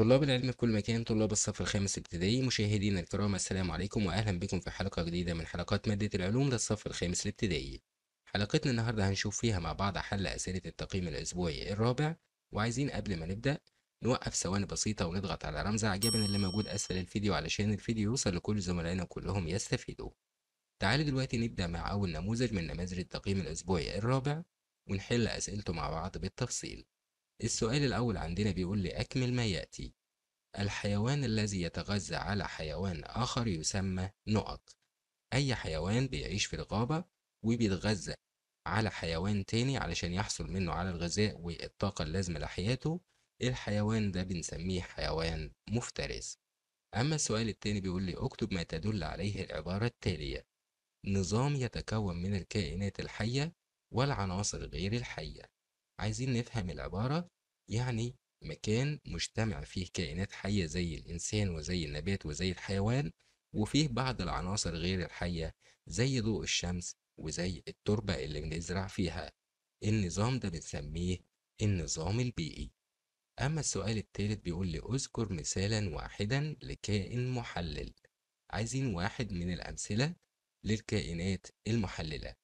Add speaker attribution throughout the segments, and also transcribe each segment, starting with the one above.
Speaker 1: طلاب العلم في كل مكان طلاب الصف الخامس ابتدائي مشاهدينا الكرام السلام عليكم واهلا بكم في حلقه جديده من حلقات ماده العلوم للصف الخامس الابتدائي حلقتنا النهارده هنشوف فيها مع بعض حل اسئله التقييم الاسبوعي الرابع وعايزين قبل ما نبدا نوقف ثواني بسيطه ونضغط على رمز اعجابنا اللي موجود اسفل الفيديو علشان الفيديو يوصل لكل زملائنا كلهم يستفيدوا تعالوا دلوقتي نبدا مع اول نموذج من نماذج التقييم الاسبوعي الرابع ونحل اسئلته مع بعض بالتفصيل السؤال الأول عندنا بيقول لي أكمل ما يأتي الحيوان الذي يتغذى على حيوان آخر يسمى نقط أي حيوان بيعيش في الغابة وبيتغذى على حيوان تاني علشان يحصل منه على الغذاء والطاقة اللازمة لحياته الحيوان ده بنسميه حيوان مفترس أما السؤال التاني بيقول لي اكتب ما تدل عليه العبارة التالية نظام يتكون من الكائنات الحية والعناصر غير الحية عايزين نفهم العبارة يعني مكان مجتمع فيه كائنات حية زي الإنسان وزي النبات وزي الحيوان وفيه بعض العناصر غير الحية زي ضوء الشمس وزي التربة اللي بنزرع فيها النظام ده بنسميه النظام البيئي أما السؤال التالت بيقول لي أذكر مثالا واحدا لكائن محلل عايزين واحد من الأمثلة للكائنات المحللة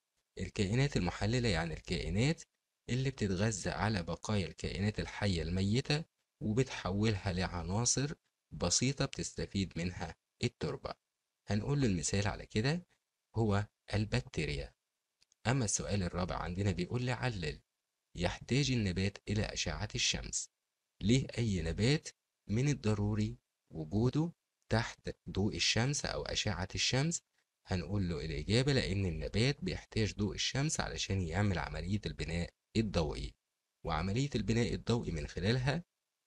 Speaker 1: الكائنات المحللة يعني الكائنات اللي بتتغذى على بقايا الكائنات الحية الميتة وبتحولها لعناصر بسيطة بتستفيد منها التربة هنقول له المثال على كده هو البكتيريا أما السؤال الرابع عندنا بيقول لي علل يحتاج النبات إلى أشعة الشمس ليه أي نبات من الضروري وجوده تحت ضوء الشمس أو أشعة الشمس هنقول له الإجابة لأن النبات بيحتاج ضوء الشمس علشان يعمل عملية البناء الضوئي وعملية البناء الضوئي من خلالها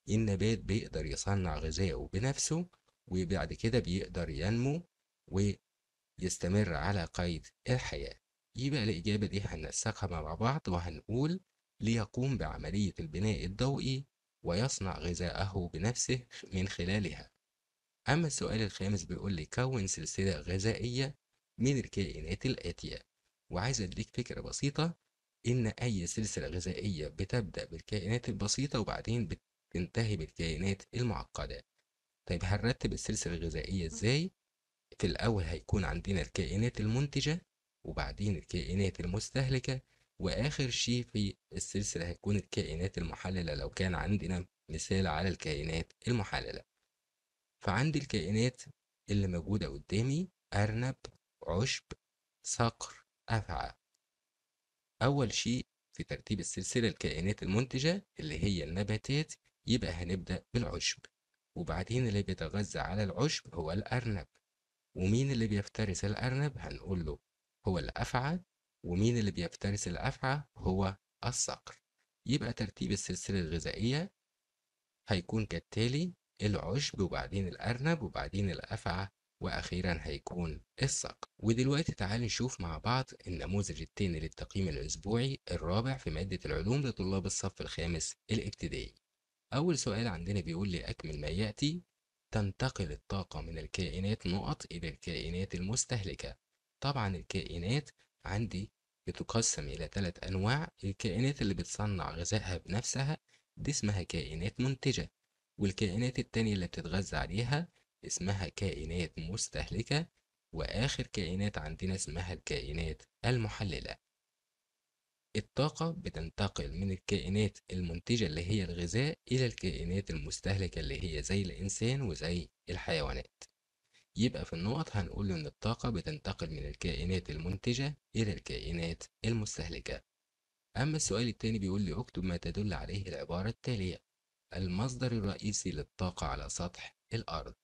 Speaker 1: النبات بيقدر يصنع غذائه بنفسه وبعد كده بيقدر ينمو ويستمر على قيد الحياة يبقى الإجابة دي هننسقها مع بعض وهنقول ليقوم بعملية البناء الضوئي ويصنع غذاءه بنفسه من خلالها أما السؤال الخامس بيقول لي كون سلسلة غذائية من الكائنات الآتية وعايز أديك فكرة بسيطة إن أي سلسلة غذائية بتبدأ بالكائنات البسيطة وبعدين بتنتهي بالكائنات المعقدة طيب هنرتب السلسلة الغذائية إزاي؟ في الأول هيكون عندنا الكائنات المنتجة وبعدين الكائنات المستهلكة وآخر شيء في السلسلة هيكون الكائنات المحللة لو كان عندنا مثال على الكائنات المحللة فعندي الكائنات اللي موجودة قدامي أرنب عشب صقر أفعى أول شيء في ترتيب السلسلة الكائنات المنتجة اللي هي النباتات يبقى هنبدأ بالعشب وبعدين اللي بيتغذى على العشب هو الأرنب ومين اللي بيفترس الأرنب هنقول له هو الأفعى ومين اللي بيفترس الأفعى هو الصقر يبقى ترتيب السلسلة الغذائية هيكون كالتالي العشب وبعدين الأرنب وبعدين الأفعى واخيرا هيكون الصقر ودلوقتي تعال نشوف مع بعض النموذج التاني للتقييم الاسبوعي الرابع في ماده العلوم لطلاب الصف الخامس الابتدائي اول سؤال عندنا بيقول لي اكمل ما ياتي تنتقل الطاقه من الكائنات نقط الى الكائنات المستهلكه طبعا الكائنات عندي بتقسم الى ثلاث انواع الكائنات اللي بتصنع غذائها بنفسها دي اسمها كائنات منتجه والكائنات التانية اللي بتتغذى عليها اسمها كائنات مستهلكة وآخر كائنات عندنا اسمها الكائنات المحللة الطاقة بتنتقل من الكائنات المنتجة اللي هي الغذاء إلى الكائنات المستهلكة اللي هي زي الإنسان وزي الحيوانات يبقى في النقط هنقول إن الطاقة بتنتقل من الكائنات المنتجة إلى الكائنات المستهلكة أما السؤال التاني بيقول لي اكتب ما تدل عليه العبارة التالية المصدر الرئيسي للطاقة على سطح الأرض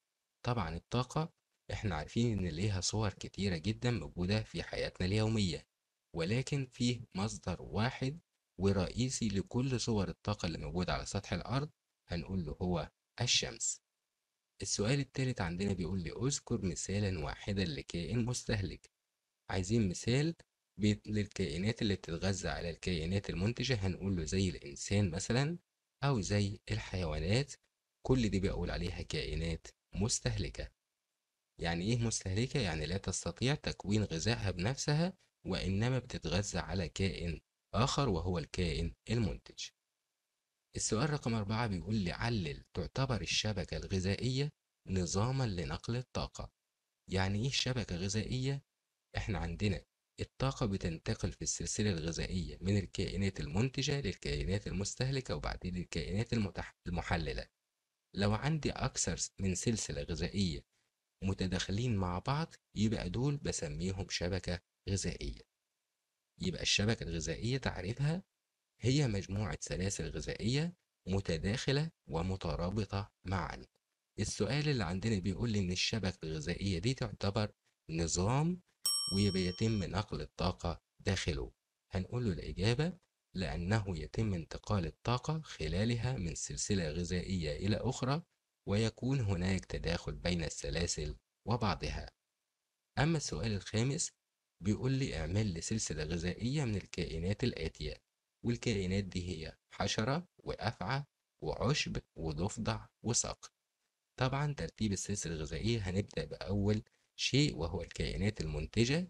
Speaker 1: طبعا الطاقة احنا عارفين ان ليها صور كتيرة جدا موجودة في حياتنا اليومية ولكن فيه مصدر واحد ورئيسي لكل صور الطاقة اللي موجودة على سطح الأرض هنقول له هو الشمس السؤال التالت عندنا بيقول لي اذكر مثالا واحدا لكائن مستهلك عايزين مثال للكائنات اللي بتتغذى على الكائنات المنتجة هنقول له زي الإنسان مثلا أو زي الحيوانات كل دي بيقول عليها كائنات مستهلكة يعني إيه مستهلكة؟ يعني لا تستطيع تكوين غذائها بنفسها وإنما بتتغذى على كائن آخر وهو الكائن المنتج السؤال رقم أربعة بيقول لي علل تعتبر الشبكة الغذائية نظاما لنقل الطاقة يعني إيه شبكة غذائية؟ إحنا عندنا الطاقة بتنتقل في السلسلة الغذائية من الكائنات المنتجة للكائنات المستهلكة وبعدين للكائنات المحللة لو عندي أكثر من سلسلة غذائية متداخلين مع بعض يبقى دول بسميهم شبكة غذائية يبقى الشبكة الغذائية تعريفها هي مجموعة سلاسل غذائية متداخلة ومترابطة معا السؤال اللي عندنا بيقول لي إن الشبكة الغذائية دي تعتبر نظام وبيتم نقل الطاقة داخله هنقول له الإجابة لأنه يتم انتقال الطاقة خلالها من سلسلة غذائية إلى أخرى ويكون هناك تداخل بين السلاسل وبعضها أما السؤال الخامس بيقول لي اعمل لي سلسلة غذائية من الكائنات الآتية والكائنات دي هي حشرة وأفعى وعشب وضفدع وصقر طبعا ترتيب السلسلة الغذائية هنبدأ بأول شيء وهو الكائنات المنتجة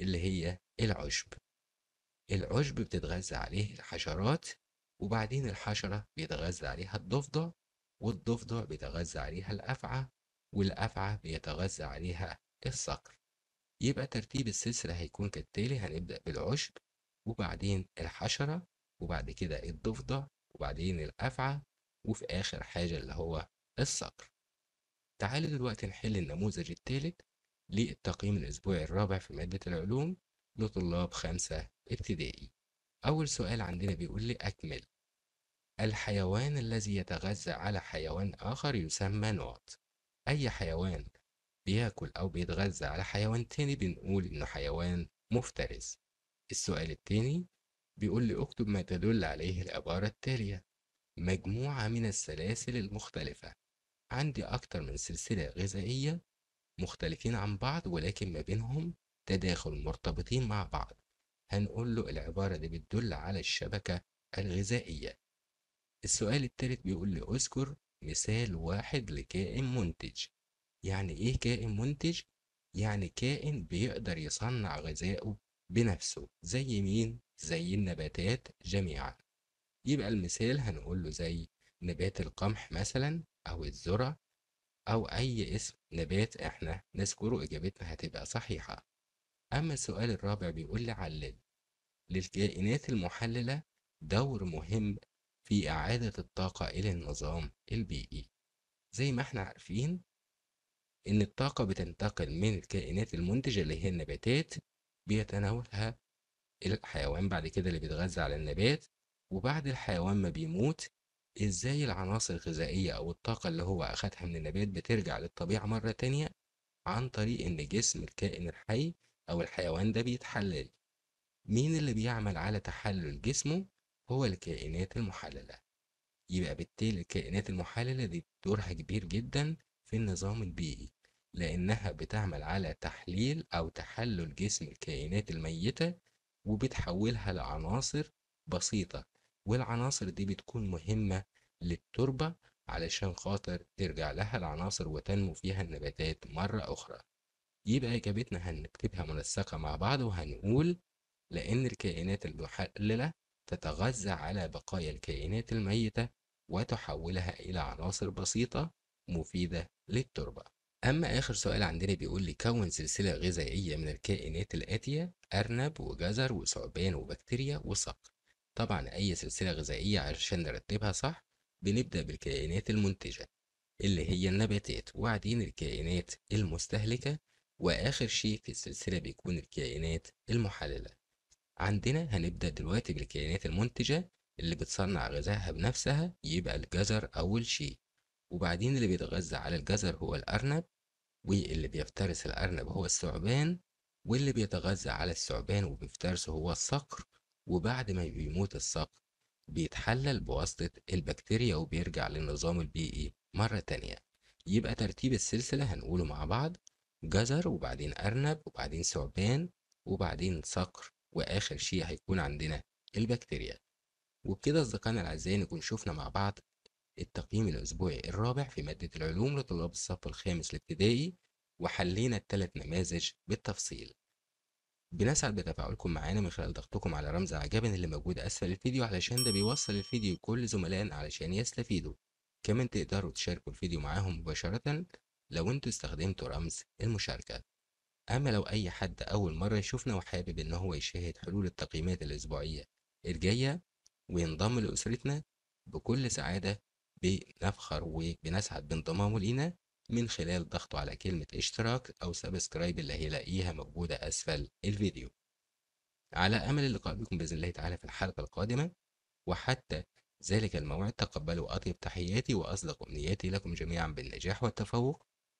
Speaker 1: اللي هي العشب العشب بتتغذى عليه الحشرات وبعدين الحشرة بيتغذى عليها الضفدع والضفدع بيتغذى عليها الأفعى والأفعى بيتغذى عليها الصقر يبقى ترتيب السلسلة هيكون كالتالي هنبدأ بالعشب وبعدين الحشرة وبعد كده الضفدع وبعدين الأفعى وفي آخر حاجة اللي هو الصقر تعالوا دلوقتي نحل النموذج الثالث للتقييم الأسبوعي الرابع في مادة العلوم لطلاب خمسة ابتدائي أول سؤال عندنا بيقول لي أكمل الحيوان الذي يتغذى على حيوان آخر يسمى نوت أي حيوان بياكل أو بيتغذى على حيوان تاني بنقول إنه حيوان مفترس السؤال التاني بيقول لي اكتب ما تدل عليه العبارة التالية مجموعة من السلاسل المختلفة عندي أكتر من سلسلة غذائية مختلفين عن بعض ولكن ما بينهم تداخل مرتبطين مع بعض هنقول له العبارة دي بتدل على الشبكة الغذائية السؤال التالت بيقول لي اذكر مثال واحد لكائن منتج يعني ايه كائن منتج؟ يعني كائن بيقدر يصنع غذائه بنفسه زي مين؟ زي النباتات جميعا يبقى المثال هنقول له زي نبات القمح مثلا أو الذرة أو أي اسم نبات إحنا نذكره إجابتنا هتبقى صحيحة أما السؤال الرابع بيقول لي علل للكائنات المحللة دور مهم في إعادة الطاقة إلى النظام البيئي زي ما احنا عارفين إن الطاقة بتنتقل من الكائنات المنتجة اللي هي النباتات بيتناولها الحيوان بعد كده اللي بيتغذى على النبات وبعد الحيوان ما بيموت ازاي العناصر الغذائية أو الطاقة اللي هو أخدها من النبات بترجع للطبيعة مرة تانية عن طريق إن جسم الكائن الحي أو الحيوان ده بيتحلل مين اللي بيعمل على تحلل جسمه هو الكائنات المحللة يبقى بالتالي الكائنات المحللة دي دورها كبير جدا في النظام البيئي لأنها بتعمل على تحليل أو تحلل جسم الكائنات الميتة وبتحولها لعناصر بسيطة والعناصر دي بتكون مهمة للتربة علشان خاطر ترجع لها العناصر وتنمو فيها النباتات مرة أخرى يبقى إجابتنا هنكتبها منسقة مع بعض وهنقول لأن الكائنات المحللة تتغذى على بقايا الكائنات الميتة وتحولها إلى عناصر بسيطة مفيدة للتربة أما آخر سؤال عندنا بيقول لي كون سلسلة غذائية من الكائنات الآتية أرنب وجزر وثعبان وبكتيريا وصقر طبعا أي سلسلة غذائية عشان نرتبها صح بنبدأ بالكائنات المنتجة اللي هي النباتات وبعدين الكائنات المستهلكة وآخر شيء في السلسلة بيكون الكائنات المحللة عندنا هنبدأ دلوقتي بالكائنات المنتجة اللي بتصنع غذائها بنفسها يبقى الجزر أول شيء وبعدين اللي بيتغذى على الجزر هو الأرنب واللي بيفترس الأرنب هو الثعبان واللي بيتغذى على الثعبان وبيفترسه هو الصقر وبعد ما بيموت الصقر بيتحلل بواسطة البكتيريا وبيرجع للنظام البيئي مرة تانية يبقى ترتيب السلسلة هنقوله مع بعض جزر وبعدين أرنب وبعدين ثعبان وبعدين صقر وآخر شيء هيكون عندنا البكتيريا وبكده أصدقائنا الأعزاء نكون شفنا مع بعض التقييم الأسبوعي الرابع في مادة العلوم لطلاب الصف الخامس الابتدائي وحلينا الثلاث نماذج بالتفصيل بنسعد بتفاعلكم معانا من خلال ضغطكم على رمز عجبا اللي موجود أسفل الفيديو علشان ده بيوصل الفيديو لكل زملائنا علشان يستفيدوا كمان تقدروا تشاركوا الفيديو معاهم مباشرة لو انتوا استخدمتوا رمز المشاركة أما لو أي حد أول مرة يشوفنا وحابب إن هو يشاهد حلول التقييمات الأسبوعية الجاية وينضم لأسرتنا بكل سعادة بنفخر وبنسعد بانضمامه لينا من خلال ضغطه على كلمة اشتراك أو سبسكرايب اللي هيلاقيها موجودة أسفل الفيديو على أمل اللقاء بكم بإذن الله تعالى في الحلقة القادمة وحتى ذلك الموعد تقبلوا أطيب تحياتي وأصدق أمنياتي لكم جميعا بالنجاح والتفوق